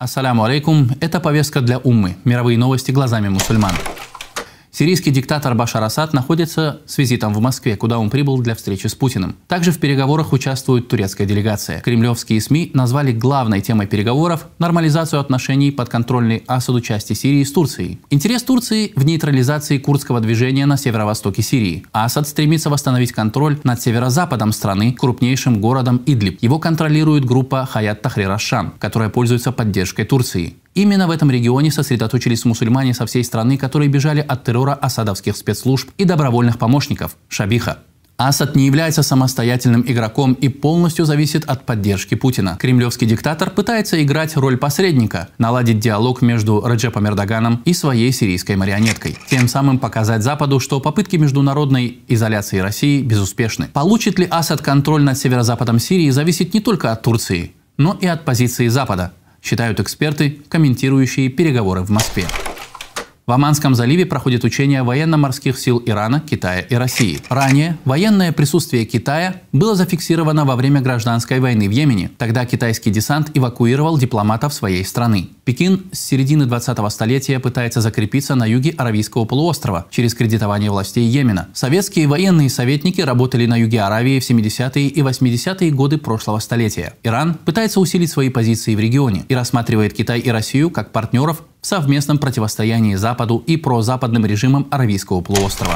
Ассаляму алейкум. Это повестка для уммы. Мировые новости глазами мусульман. Сирийский диктатор Башар Асад находится с визитом в Москве, куда он прибыл для встречи с Путиным. Также в переговорах участвует турецкая делегация. Кремлевские СМИ назвали главной темой переговоров нормализацию отношений подконтрольной Асаду части Сирии с Турцией. Интерес Турции в нейтрализации курдского движения на северо-востоке Сирии. Асад стремится восстановить контроль над северо-западом страны, крупнейшим городом Идлиб. Его контролирует группа Хаят Тахрир Ашам, которая пользуется поддержкой Турции. Именно в этом регионе сосредоточились мусульмане со всей страны, которые бежали от террора асадовских спецслужб и добровольных помощников – Шабиха. Асад не является самостоятельным игроком и полностью зависит от поддержки Путина. Кремлевский диктатор пытается играть роль посредника, наладить диалог между Раджепом Эрдоганом и своей сирийской марионеткой. Тем самым показать Западу, что попытки международной изоляции России безуспешны. Получит ли Асад контроль над северо-западом Сирии, зависит не только от Турции, но и от позиции Запада – считают эксперты, комментирующие переговоры в Москве. В Оманском заливе проходит учение военно-морских сил Ирана, Китая и России. Ранее военное присутствие Китая было зафиксировано во время гражданской войны в Йемене. Тогда китайский десант эвакуировал дипломатов своей страны. Пекин с середины 20-го столетия пытается закрепиться на юге Аравийского полуострова через кредитование властей Йемена. Советские военные советники работали на юге Аравии в 70-е и 80-е годы прошлого столетия. Иран пытается усилить свои позиции в регионе и рассматривает Китай и Россию как партнеров совместном противостоянии Западу и прозападным режимам Аравийского полуострова.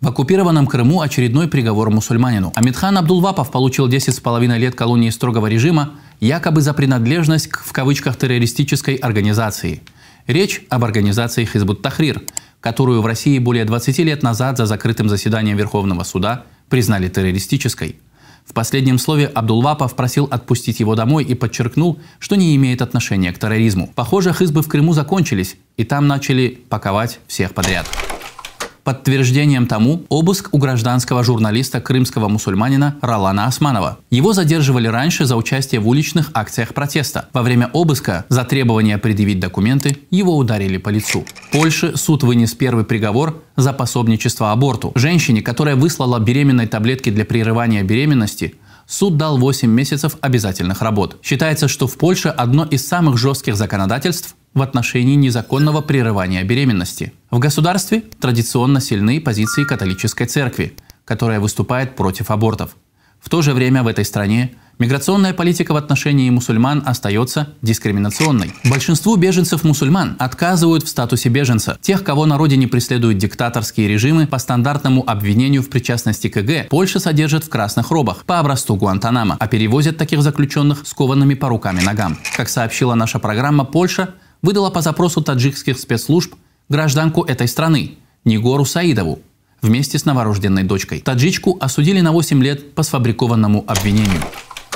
В оккупированном Крыму очередной приговор мусульманину. Амитхан Абдулвапов получил 10,5 лет колонии строгого режима якобы за принадлежность к в кавычках террористической организации. Речь об организации Хизбут Тахрир, которую в России более 20 лет назад за закрытым заседанием Верховного суда признали террористической. В последнем слове Абдулвапов просил отпустить его домой и подчеркнул, что не имеет отношения к терроризму. Похоже, хызбы в Крыму закончились, и там начали паковать всех подряд. Подтверждением тому обыск у гражданского журналиста крымского мусульманина Ралана Османова. Его задерживали раньше за участие в уличных акциях протеста. Во время обыска за требование предъявить документы его ударили по лицу. Польше суд вынес первый приговор за пособничество аборту. Женщине, которая выслала беременной таблетки для прерывания беременности, суд дал 8 месяцев обязательных работ. Считается, что в Польше одно из самых жестких законодательств в отношении незаконного прерывания беременности. В государстве традиционно сильны позиции католической церкви, которая выступает против абортов. В то же время в этой стране миграционная политика в отношении мусульман остается дискриминационной. Большинству беженцев-мусульман отказывают в статусе беженца. Тех, кого на родине преследуют диктаторские режимы, по стандартному обвинению в причастности к ГГ, Польша содержит в красных робах по образцу Гуантанамо, а перевозят таких заключенных скованными по рукам и ногам. Как сообщила наша программа, Польша – выдала по запросу таджикских спецслужб гражданку этой страны Нигору Саидову вместе с новорожденной дочкой. Таджичку осудили на 8 лет по сфабрикованному обвинению.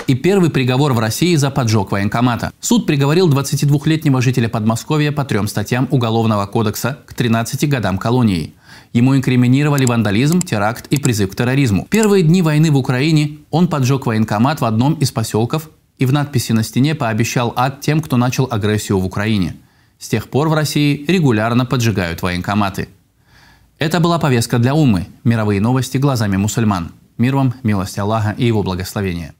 И первый приговор в России за поджог военкомата. Суд приговорил 22-летнего жителя Подмосковья по трем статьям Уголовного кодекса к 13 годам колонии. Ему инкриминировали вандализм, теракт и призыв к терроризму. Первые дни войны в Украине он поджег военкомат в одном из поселков и в надписи на стене пообещал ад тем, кто начал агрессию в Украине. С тех пор в России регулярно поджигают военкоматы. Это была повестка для Умы. Мировые новости глазами мусульман. Мир вам, милости Аллаха и его благословения.